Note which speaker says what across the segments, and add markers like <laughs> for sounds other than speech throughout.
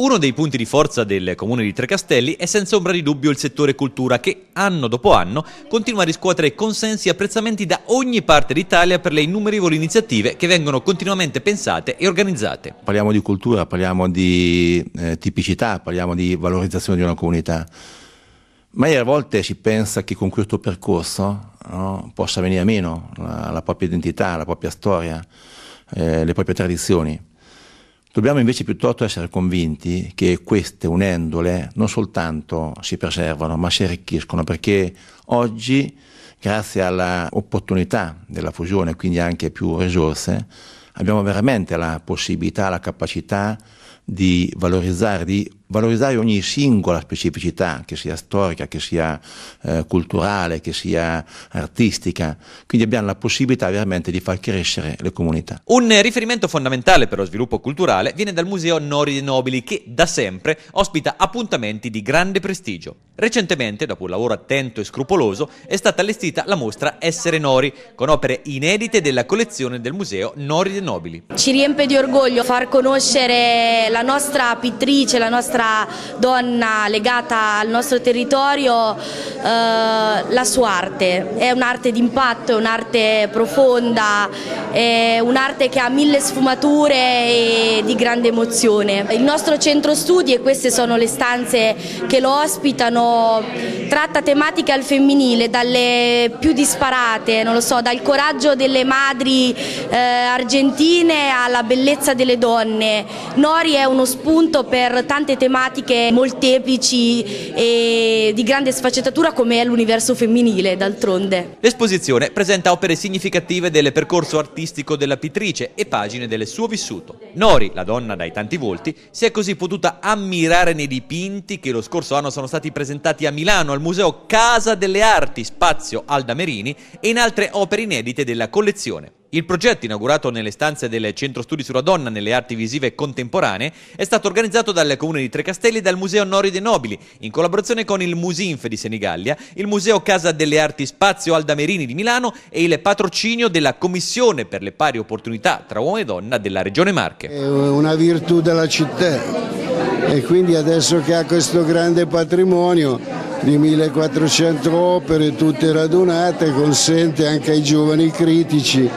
Speaker 1: Uno dei punti di forza del comune di Trecastelli è senza ombra di dubbio il settore cultura che anno dopo anno continua a riscuotere consensi e apprezzamenti da ogni parte d'Italia per le innumerevoli iniziative che vengono continuamente pensate e organizzate.
Speaker 2: Parliamo di cultura, parliamo di eh, tipicità, parliamo di valorizzazione di una comunità. Magari a volte si pensa che con questo percorso no, possa venire a meno la, la, propria identità, la propria storia, eh, le proprie tradizioni. Dobbiamo invece piuttosto essere convinti che queste, unendole, non soltanto si preservano, ma si arricchiscono, perché oggi, grazie all'opportunità della fusione, e quindi anche più risorse, abbiamo veramente la possibilità, la capacità di valorizzare, di valorizzare ogni singola specificità, che sia storica, che sia eh, culturale, che sia artistica. Quindi abbiamo la possibilità veramente di far crescere le comunità.
Speaker 1: Un riferimento fondamentale per lo sviluppo culturale viene dal Museo Nori dei Nobili, che da sempre ospita appuntamenti di grande prestigio. Recentemente, dopo un lavoro attento e scrupoloso, è stata allestita la mostra Essere Nori, con opere inedite della collezione del Museo Nori dei Nobili.
Speaker 3: Ci riempie di orgoglio far conoscere la nostra pittrice, la nostra nostra donna legata al nostro territorio eh, la sua arte. È un'arte d'impatto, è un'arte profonda, è un'arte che ha mille sfumature e di grande emozione. Il nostro centro studi, e queste sono le stanze che lo ospitano, tratta tematiche al femminile, dalle più disparate, non lo so, dal coraggio delle madri eh, argentine alla bellezza delle donne. Nori è uno spunto per tante tematiche tematiche molteplici e di grande sfaccettatura come è l'universo femminile d'altronde.
Speaker 1: L'esposizione presenta opere significative del percorso artistico della pittrice e pagine del suo vissuto. Nori, la donna dai tanti volti, si è così potuta ammirare nei dipinti che lo scorso anno sono stati presentati a Milano al Museo Casa delle Arti, spazio Alda Merini e in altre opere inedite della collezione. Il progetto, inaugurato nelle stanze del Centro Studi sulla Donna nelle arti visive contemporanee, è stato organizzato dal Comune di Trecastelli e dal Museo Nori dei Nobili, in collaborazione con il Musinf di Senigallia, il Museo Casa delle Arti Spazio Aldamerini di Milano e il patrocinio della Commissione per le pari opportunità tra uomo e donna della Regione Marche.
Speaker 2: È una virtù della città e quindi adesso che ha questo grande patrimonio di 1400 opere tutte radunate consente anche ai giovani critici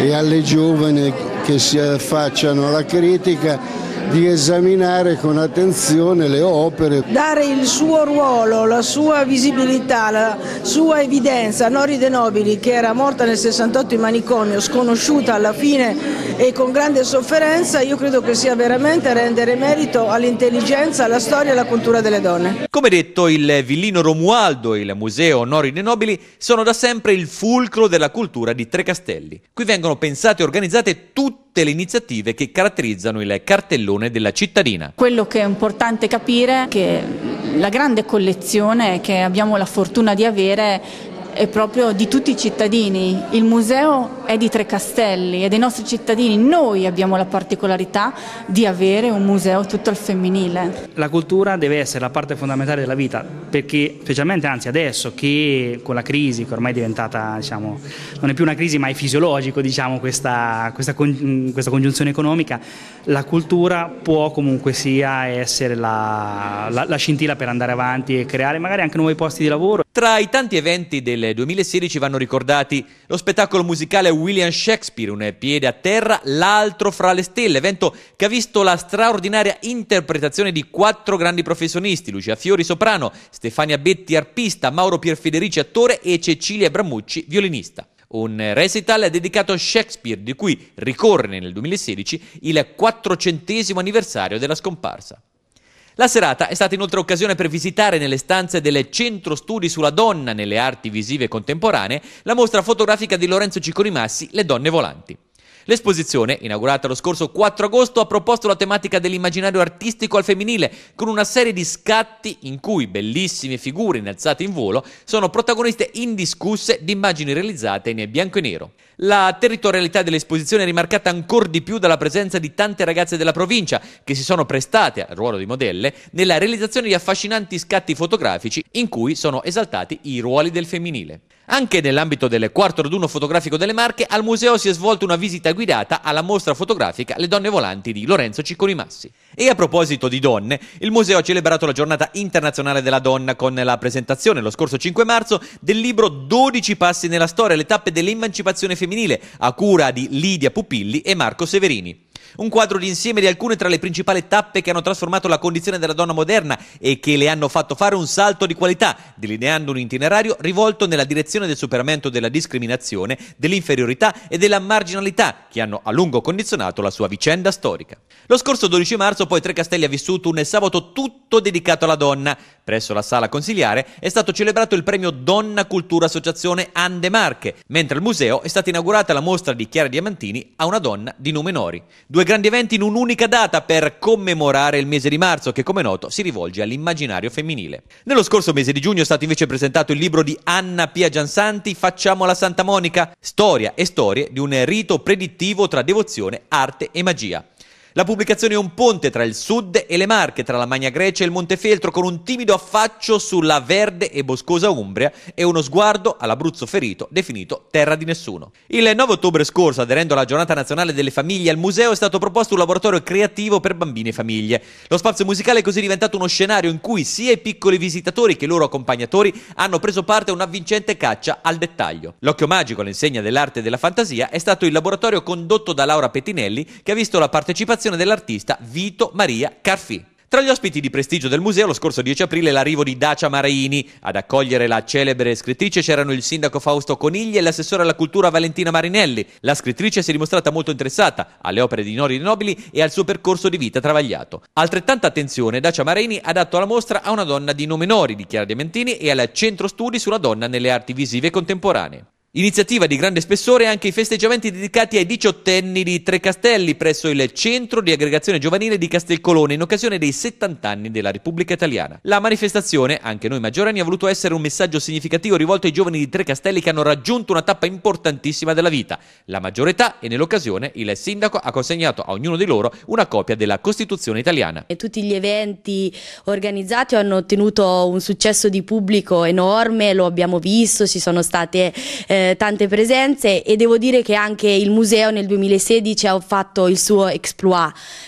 Speaker 2: e alle giovani che si affacciano alla critica di esaminare con attenzione le opere. Dare il suo ruolo, la sua visibilità,
Speaker 3: la sua evidenza. a Nori De Nobili, che era morta nel 68 in manicomio, sconosciuta alla fine e con grande sofferenza, io credo che sia veramente rendere merito all'intelligenza, alla storia e alla cultura delle donne.
Speaker 1: Come detto, il Villino Romualdo e il Museo Nori De Nobili sono da sempre il fulcro della cultura di Tre Castelli. Qui vengono pensate e organizzate tutte tutte le iniziative che caratterizzano il cartellone della cittadina.
Speaker 3: Quello che è importante capire è che la grande collezione che abbiamo la fortuna di avere è proprio di tutti i cittadini. Il museo è di Trecastelli, è dei nostri cittadini noi abbiamo la particolarità di avere un museo tutto al femminile.
Speaker 1: La cultura deve essere la parte fondamentale della vita perché specialmente anzi adesso che con la crisi che ormai è diventata diciamo, non è più una crisi ma è fisiologico diciamo, questa, questa, con, questa congiunzione economica la cultura può comunque sia essere la, la, la scintilla per andare avanti e creare magari anche nuovi posti di lavoro. Tra i tanti eventi del 2016 vanno ricordati lo spettacolo musicale William Shakespeare, Un piede a terra, l'altro fra le stelle, evento che ha visto la straordinaria interpretazione di quattro grandi professionisti, Lucia Fiori soprano, Stefania Betti arpista, Mauro Pierfederici attore e Cecilia Bramucci violinista. Un recital dedicato a Shakespeare, di cui ricorre nel 2016 il quattrocentesimo anniversario della scomparsa. La serata è stata inoltre occasione per visitare nelle stanze del Centro Studi sulla Donna nelle arti visive contemporanee la mostra fotografica di Lorenzo Cicconi Le donne volanti. L'esposizione, inaugurata lo scorso 4 agosto, ha proposto la tematica dell'immaginario artistico al femminile, con una serie di scatti in cui bellissime figure innalzate in volo sono protagoniste indiscusse di immagini realizzate nel bianco e nero. La territorialità dell'esposizione è rimarcata ancora di più dalla presenza di tante ragazze della provincia che si sono prestate al ruolo di modelle nella realizzazione di affascinanti scatti fotografici in cui sono esaltati i ruoli del femminile. Anche nell'ambito del quarto raduno fotografico delle Marche, al museo si è svolta una visita guidata alla mostra fotografica Le donne volanti di Lorenzo Cicconi Massi. E a proposito di donne, il museo ha celebrato la giornata internazionale della donna con la presentazione lo scorso 5 marzo del libro 12 passi nella storia, le tappe dell'emancipazione femminile, a cura di Lidia Pupilli e Marco Severini. Un quadro d'insieme di alcune tra le principali tappe che hanno trasformato la condizione della donna moderna e che le hanno fatto fare un salto di qualità, delineando un itinerario rivolto nella direzione del superamento della discriminazione, dell'inferiorità e della marginalità che hanno a lungo condizionato la sua vicenda storica. Lo scorso 12 marzo poi Trecastelli ha vissuto un sabato tutto dedicato alla donna. Presso la sala consiliare è stato celebrato il premio Donna Cultura Associazione Ande Marche, mentre al museo è stata inaugurata la mostra di Chiara Diamantini a una donna di nome Nori. Due grandi eventi in un'unica data per commemorare il mese di marzo che come noto si rivolge all'immaginario femminile. Nello scorso mese di giugno è stato invece presentato il libro di Anna Pia Giansanti Facciamo la Santa Monica, storia e storie di un rito predittivo tra devozione, arte e magia. La pubblicazione è un ponte tra il sud e le Marche, tra la Magna Grecia e il Montefeltro, con un timido affaccio sulla verde e boscosa Umbria e uno sguardo all'Abruzzo ferito, definito terra di nessuno. Il 9 ottobre scorso, aderendo alla Giornata Nazionale delle Famiglie, al museo è stato proposto un laboratorio creativo per bambini e famiglie. Lo spazio musicale è così diventato uno scenario in cui sia i piccoli visitatori che i loro accompagnatori hanno preso parte a un'avvincente caccia al dettaglio. L'occhio magico, l'insegna dell'arte e della fantasia, è stato il laboratorio condotto da Laura Pettinelli, che ha visto la partecipazione presentazione dell'artista Vito Maria Carfì. Tra gli ospiti di prestigio del museo lo scorso 10 aprile l'arrivo di Dacia Maraini. Ad accogliere la celebre scrittrice c'erano il sindaco Fausto Conigli e l'assessore alla cultura Valentina Marinelli. La scrittrice si è dimostrata molto interessata alle opere di Nori Nobili e al suo percorso di vita travagliato. Altrettanta attenzione Dacia Maraini ha dato alla mostra a una donna di nome Nori di Chiara Diamantini e al Centro Studi sulla donna nelle arti visive contemporanee. Iniziativa di grande spessore anche i festeggiamenti dedicati ai diciottenni di Trecastelli presso il Centro di Aggregazione Giovanile di Castelcolone in occasione dei 70 anni della Repubblica Italiana. La manifestazione, anche noi maggiorenni, ha voluto essere un messaggio significativo rivolto ai giovani di Trecastelli che hanno raggiunto una tappa importantissima della vita, la maggiore età e nell'occasione il sindaco ha consegnato a ognuno di loro una copia della Costituzione italiana.
Speaker 3: E tutti gli eventi organizzati hanno ottenuto un successo di pubblico enorme, lo abbiamo visto, ci sono state... Eh, tante presenze e devo dire che anche il museo nel 2016 ha fatto il suo exploit.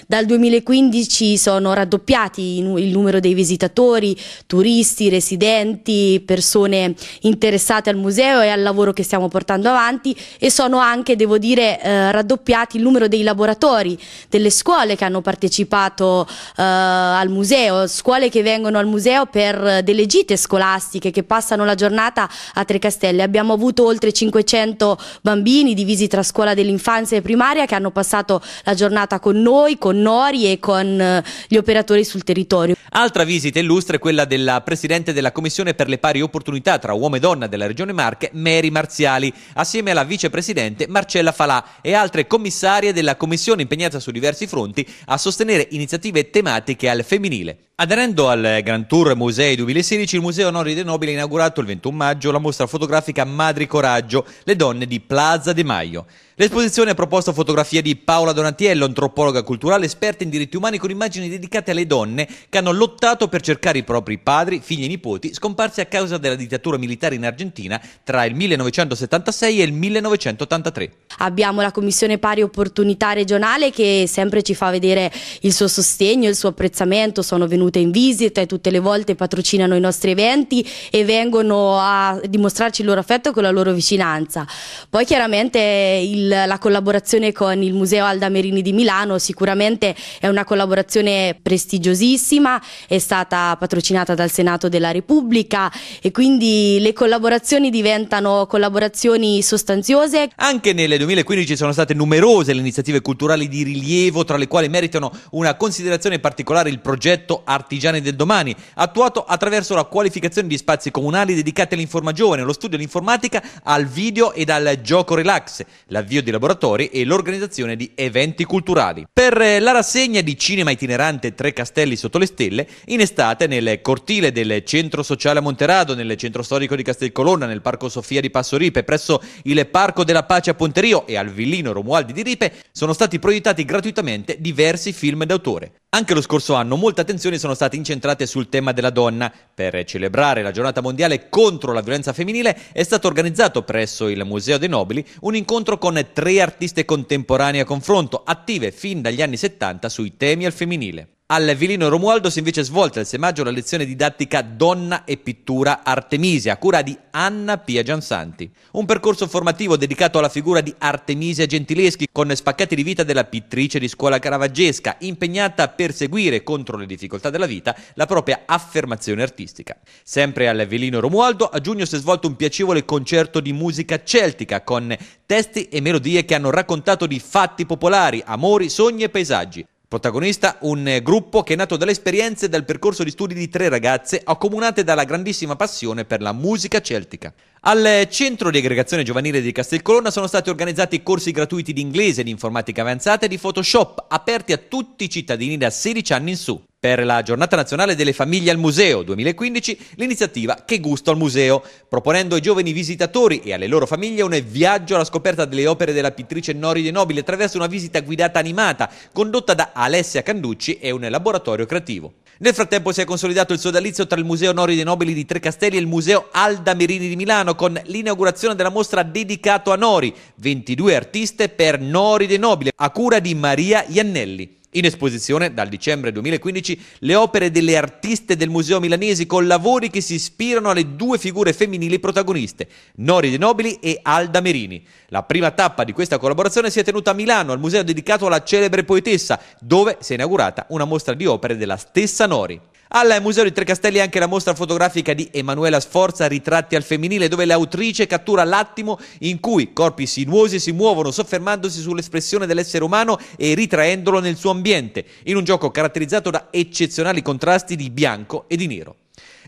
Speaker 3: Dal 2015 sono raddoppiati il numero dei visitatori, turisti, residenti, persone interessate al museo e al lavoro che stiamo portando avanti e sono anche, devo dire, eh, raddoppiati il numero dei laboratori delle scuole che hanno partecipato eh, al museo, scuole che vengono al museo per delle gite scolastiche che passano la giornata a Trecastelli. Abbiamo avuto oltre oltre 500 bambini divisi tra scuola dell'infanzia e primaria che hanno passato la giornata con noi, con Nori e con eh, gli operatori sul territorio.
Speaker 1: Altra visita illustre è quella della Presidente della Commissione per le pari opportunità tra uomo e donna della Regione Marche, Mary Marziali, assieme alla Vicepresidente Marcella Falà e altre commissarie della Commissione impegnata su diversi fronti a sostenere iniziative tematiche al femminile. Aderendo al Grand Tour Musei 2016, il Museo Onori dei Nobili ha inaugurato il 21 maggio la mostra fotografica Madri Coraggio, le donne di Plaza De Maio. L'esposizione ha proposto fotografie di Paola Donatiello, antropologa culturale esperta in diritti umani con immagini dedicate alle donne che hanno lottato per cercare i propri padri, figli e nipoti scomparsi a causa della dittatura militare in Argentina tra il 1976 e il 1983.
Speaker 3: Abbiamo la Commissione Pari Opportunità Regionale che sempre ci fa vedere il suo sostegno, il suo apprezzamento, sono venuti venute in visita e tutte le volte patrocinano i nostri eventi e vengono a dimostrarci il loro affetto con la loro vicinanza. Poi chiaramente il, la collaborazione con il Museo Alda Merini di Milano sicuramente è una collaborazione prestigiosissima, è stata patrocinata dal Senato della Repubblica e quindi le collaborazioni diventano collaborazioni sostanziose.
Speaker 1: Anche nel 2015 sono state numerose le iniziative culturali di rilievo, tra le quali meritano una considerazione particolare il progetto Arte Artigiani del Domani, attuato attraverso la qualificazione di spazi comunali dedicati all'informa giovane, allo studio all'informatica, al video ed al gioco relax, l'avvio di laboratori e l'organizzazione di eventi culturali. Per la rassegna di cinema itinerante Tre Castelli sotto le stelle, in estate nel cortile del Centro Sociale a Monterado, nel Centro Storico di Castelcolonna, nel Parco Sofia di Passo Ripe, presso il Parco della Pace a Ponterio e al Villino Romualdi di Ripe, sono stati proiettati gratuitamente diversi film d'autore. Anche lo scorso anno molta attenzione sono sono state incentrate sul tema della donna. Per celebrare la giornata mondiale contro la violenza femminile è stato organizzato presso il Museo dei Nobili un incontro con tre artiste contemporanee a confronto, attive fin dagli anni 70 sui temi al femminile. Al Vilino Romualdo si è invece svolta il 6 maggio la lezione didattica Donna e pittura Artemisia, a cura di Anna Pia Giansanti. Un percorso formativo dedicato alla figura di Artemisia Gentileschi, con spaccati di vita della pittrice di scuola caravaggesca, impegnata a perseguire contro le difficoltà della vita la propria affermazione artistica. Sempre al Vilino Romualdo, a giugno si è svolto un piacevole concerto di musica celtica con testi e melodie che hanno raccontato di fatti popolari, amori, sogni e paesaggi. Protagonista un eh, gruppo che è nato dalle esperienze e dal percorso di studi di tre ragazze accomunate dalla grandissima passione per la musica celtica. Al centro di aggregazione giovanile di Castelcolonna sono stati organizzati corsi gratuiti di inglese, di informatica avanzata e di Photoshop, aperti a tutti i cittadini da 16 anni in su. Per la Giornata Nazionale delle Famiglie al Museo 2015, l'iniziativa Che Gusto al Museo, proponendo ai giovani visitatori e alle loro famiglie un viaggio alla scoperta delle opere della pittrice Noride De Nobili attraverso una visita guidata animata, condotta da Alessia Canducci e un laboratorio creativo. Nel frattempo si è consolidato il sodalizio tra il Museo Nori dei Nobili di Tre Castelli e il Museo Alda Merini di Milano con l'inaugurazione della mostra dedicato a Nori, 22 artiste per Nori dei Nobili, a cura di Maria Iannelli. In esposizione dal dicembre 2015 le opere delle artiste del Museo Milanesi con lavori che si ispirano alle due figure femminili protagoniste, Nori De Nobili e Alda Merini. La prima tappa di questa collaborazione si è tenuta a Milano, al museo dedicato alla celebre poetessa, dove si è inaugurata una mostra di opere della stessa Nori. Al Museo di Trecastelli anche la mostra fotografica di Emanuela Sforza, Ritratti al femminile, dove l'autrice cattura l'attimo in cui corpi sinuosi si muovono, soffermandosi sull'espressione dell'essere umano e ritraendolo nel suo ambiente, in un gioco caratterizzato da eccezionali contrasti di bianco e di nero.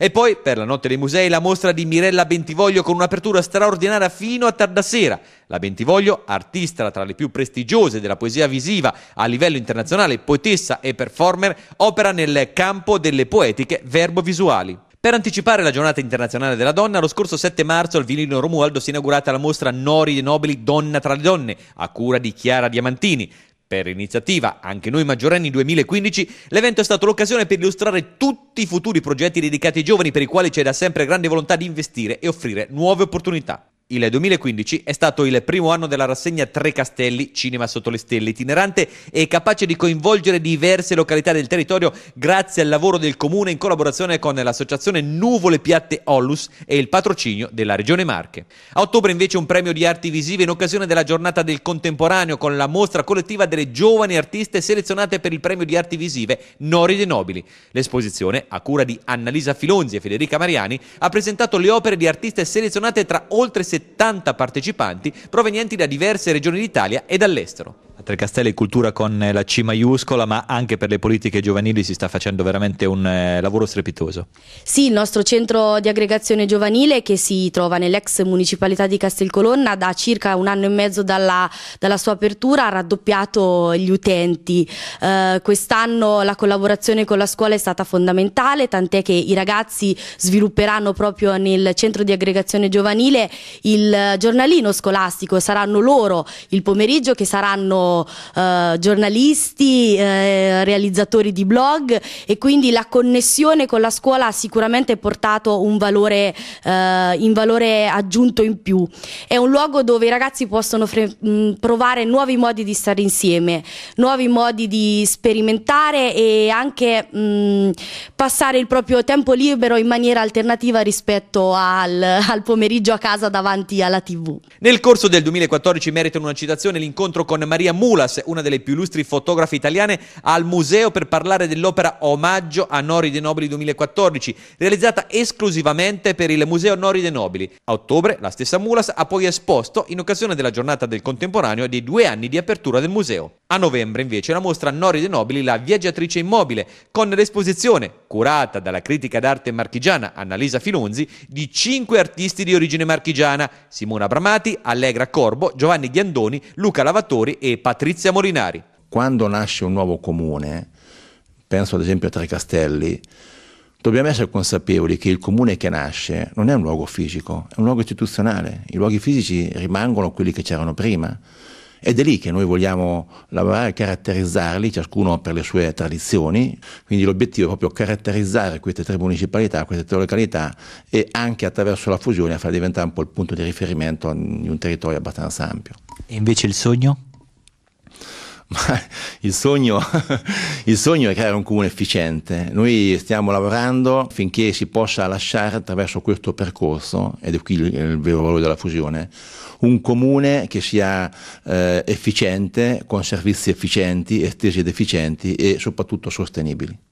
Speaker 1: E poi, per la notte dei musei, la mostra di Mirella Bentivoglio con un'apertura straordinaria fino a tarda sera. La Bentivoglio, artista tra le più prestigiose della poesia visiva a livello internazionale, poetessa e performer, opera nel campo delle poetiche verbo-visuali. Per anticipare la giornata internazionale della donna, lo scorso 7 marzo al Vinilino Romualdo si è inaugurata la mostra Nori e Nobili Donna tra le donne, a cura di Chiara Diamantini. Per iniziativa Anche noi maggiorenni 2015, l'evento è stato l'occasione per illustrare tutti i futuri progetti dedicati ai giovani per i quali c'è da sempre grande volontà di investire e offrire nuove opportunità. Il 2015 è stato il primo anno della rassegna Tre Castelli Cinema sotto le stelle, itinerante e capace di coinvolgere diverse località del territorio grazie al lavoro del comune in collaborazione con l'associazione Nuvole Piatte Ollus e il patrocinio della Regione Marche. A ottobre invece un premio di arti visive in occasione della giornata del contemporaneo con la mostra collettiva delle giovani artiste selezionate per il premio di arti visive Nori dei Nobili. L'esposizione, a cura di Annalisa Filonzi e Federica Mariani, ha presentato le opere di artiste selezionate tra oltre 70 70 partecipanti provenienti da diverse regioni d'Italia e dall'estero. Trecastelli e Cultura con eh, la C maiuscola, ma anche per le politiche giovanili si sta facendo veramente un eh, lavoro strepitoso.
Speaker 3: Sì, il nostro centro di aggregazione giovanile che si trova nell'ex municipalità di Castelcolonna da circa un anno e mezzo dalla, dalla sua apertura ha raddoppiato gli utenti. Eh, Quest'anno la collaborazione con la scuola è stata fondamentale, tant'è che i ragazzi svilupperanno proprio nel centro di aggregazione giovanile il eh, giornalino scolastico, saranno loro il pomeriggio che saranno eh, giornalisti, eh, realizzatori di blog e quindi la connessione con la scuola ha sicuramente portato un valore, eh, in valore aggiunto in più. È un luogo dove i ragazzi possono mh, provare nuovi modi di stare insieme, nuovi modi di sperimentare e anche mh, passare il proprio tempo libero in maniera alternativa rispetto al, al pomeriggio a casa davanti alla tv.
Speaker 1: Nel corso del 2014 meritano una citazione l'incontro con Maria Mu Mulas, una delle più illustri fotografe italiane, al museo per parlare dell'opera Omaggio a Nori dei Nobili 2014, realizzata esclusivamente per il Museo Nori dei Nobili. A ottobre la stessa Mulas ha poi esposto in occasione della giornata del contemporaneo dei due anni di apertura del museo. A novembre invece la mostra Nori dei Nobili la viaggiatrice immobile, con l'esposizione curata dalla critica d'arte marchigiana Annalisa Filonzi, di cinque artisti di origine marchigiana, Simona Bramati, Allegra Corbo, Giovanni Ghiandoni, Luca Lavatori e Patrizia Molinari.
Speaker 2: Quando nasce un nuovo comune, penso ad esempio a Castelli, dobbiamo essere consapevoli che il comune che nasce non è un luogo fisico, è un luogo istituzionale. I luoghi fisici rimangono quelli che c'erano prima. Ed è lì che noi vogliamo lavorare, caratterizzarli, ciascuno per le sue tradizioni, quindi l'obiettivo è proprio caratterizzare queste tre municipalità, queste tre località e anche attraverso la fusione far diventare un po' il punto di riferimento di un territorio abbastanza ampio.
Speaker 1: E invece il sogno?
Speaker 2: il sogno, <laughs> il sogno, è creare un comune efficiente. Noi stiamo lavorando finché si possa lasciare attraverso questo percorso, ed è qui il, il vero valore della fusione, un comune che sia eh, efficiente, con servizi efficienti, estesi ed efficienti e soprattutto sostenibili.